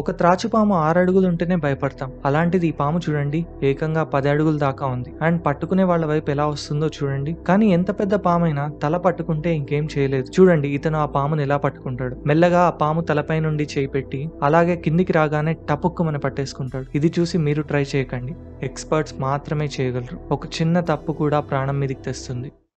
ఒక త్రాచుపాము ఆరడుగులు ఉంటేనే భయపడతాం అలాంటిది ఈ పాము చూడండి ఏకంగా పది అడుగుల దాకా ఉంది అండ్ పట్టుకునే వాళ్ళ వైపు ఎలా వస్తుందో చూడండి కానీ ఎంత పెద్ద పామైనా తల పట్టుకుంటే ఇంకేం చేయలేదు చూడండి ఇతను ఆ పామును ఎలా పట్టుకుంటాడు మెల్లగా ఆ పాము తలపై నుండి చేయి పెట్టి అలాగే కిందికి రాగానే టపుక్కుమని పట్టేసుకుంటాడు ఇది చూసి మీరు ట్రై చేయకండి ఎక్స్పర్ట్స్ మాత్రమే చేయగలరు ఒక చిన్న తప్పు కూడా ప్రాణం మీదకి తెస్తుంది